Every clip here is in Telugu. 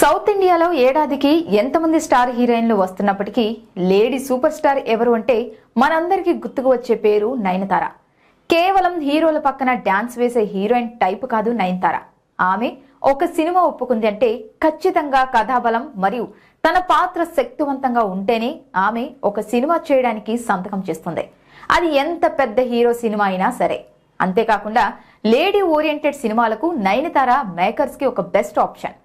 సౌత్ ఇండియాలో ఏడాదికి ఎంతమంది స్టార్ హీరోయిన్లు వస్తున్నప్పటికీ లేడీ సూపర్ స్టార్ ఎవరు అంటే మనందరికీ గుర్తుకు వచ్చే పేరు నయనతార కేవలం హీరోల పక్కన డ్యాన్స్ వేసే హీరోయిన్ టైప్ కాదు నయనతార ఆమె ఒక సినిమా ఒప్పుకుంది అంటే ఖచ్చితంగా కథాబలం మరియు తన పాత్ర శక్తివంతంగా ఉంటేనే ఆమె ఒక సినిమా చేయడానికి సంతకం చేస్తుంది అది ఎంత పెద్ద హీరో సినిమా అయినా సరే అంతేకాకుండా లేడీ ఓరియంటెడ్ సినిమాలకు నయనతార మేకర్స్కి ఒక బెస్ట్ ఆప్షన్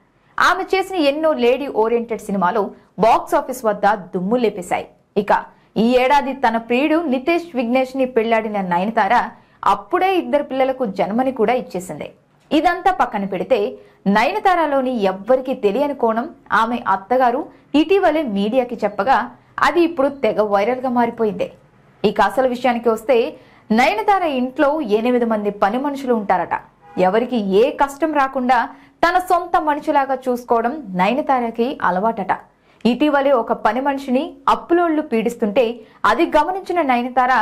ఆమె చేసిన ఎన్నో లేడీ ఓరియంటెడ్ సినిమాలు బాక్స్ ఆఫీస్ వద్ద దుమ్ము లేపేశాయి ఇక ఈ ఏడాది తన ప్రియుడు నితేష్ విఘ్నేష్ ని పెళ్లాడిన నయనతార అప్పుడే ఇద్దరు పిల్లలకు జన్మని కూడా ఇచ్చేసింది ఇదంతా పక్కన పెడితే నయనతారలోని ఎవ్వరికీ తెలియని కోణం ఆమె అత్తగారు ఇటీవలే మీడియాకి చెప్పగా అది ఇప్పుడు తెగ వైరల్ గా మారిపోయింది ఇక అసలు విషయానికి వస్తే నయనతార ఇంట్లో ఎనిమిది మంది పని మనుషులు ఉంటారట ఎవరికి ఏ కష్టం రాకుండా తన సొంత మనిషిలాగా చూసుకోవడం నయనతారకి అలవాటట ఇటీవలే ఒక పని మనిషిని అప్పులోళ్లు పీడిస్తుంటే అది గమనించిన నయనతార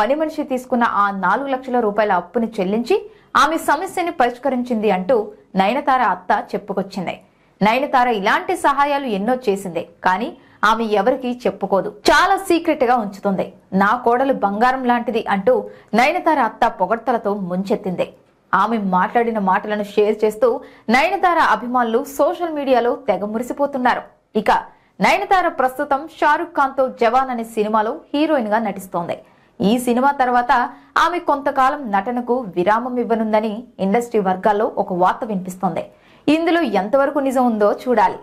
పని మనిషి తీసుకున్న ఆ నాలుగు లక్షల రూపాయల అప్పుని చెల్లించి ఆమె సమస్యని పరిష్కరించింది అంటూ నయనతార అత్త చెప్పుకొచ్చింది నయనతార ఇలాంటి సహాయాలు ఎన్నో చేసిందే కానీ ఆమె ఎవరికి చెప్పుకోదు చాలా సీక్రెట్ గా ఉంచుతుంది నా కోడలు బంగారం లాంటిది అంటూ నయనతార అత్త పొగడ్తలతో ముంచెత్తింది ఆమె మాట్లాడిన మాటలను షేర్ చేస్తూ నయనతార అభిమానులు సోషల్ మీడియాలో తెగ మురిసిపోతున్నారు ఇక నయనతార ప్రస్తుతం షారుఖ్ ఖాన్తో జవాన్ అనే సినిమాలో హీరోయిన్గా నటిస్తోంది ఈ సినిమా తర్వాత ఆమె కొంతకాలం నటనకు విరామం ఇవ్వనుందని ఇండస్ట్రీ వర్గాల్లో ఒక వార్త వినిపిస్తోంది ఇందులో ఎంతవరకు నిజం ఉందో చూడాలి